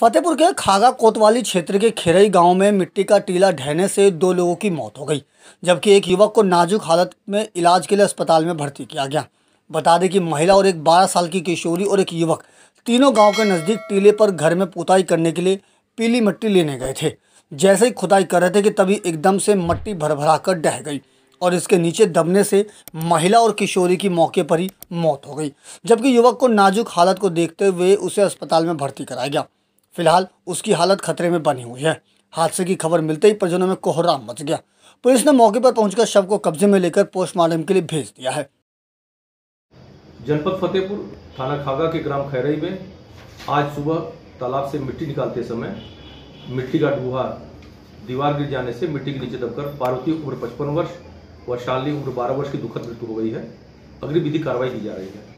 फतेहपुर के खागा कोतवाली क्षेत्र के खेरई गांव में मिट्टी का टीला ढहने से दो लोगों की मौत हो गई जबकि एक युवक को नाजुक हालत में इलाज के लिए अस्पताल में भर्ती किया गया बता दें कि महिला और एक 12 साल की किशोरी और एक युवक तीनों गांव के नज़दीक टीले पर घर में पुताई करने के लिए पीली मिट्टी लेने गए थे जैसे ही खुदाई कर रहे थे कि तभी एकदम से मिट्टी भरभरा कर डह गई और इसके नीचे दबने से महिला और किशोरी की मौके पर ही मौत हो गई जबकि युवक को नाजुक हालत को देखते हुए उसे अस्पताल में भर्ती कराया गया फिलहाल उसकी हालत खतरे में बनी हुई है हादसे की खबर मिलते ही परिजनों में कोहराम मच गया पुलिस ने मौके पर पहुंचकर शव को कब्जे में लेकर पोस्टमार्टम के लिए भेज दिया है जनपद फतेहपुर थाना खागा के ग्राम खैरई में आज सुबह तालाब से मिट्टी निकालते समय मिट्टी का डूहा दीवार गिर जाने से मिट्टी के नीचे दबकर पार्वती उम्र पचपन वर्ष व शाली उम्र बारह वर्ष की दुखद मृत्यु हो गई है अग्रिविधि कार्रवाई की जा रही है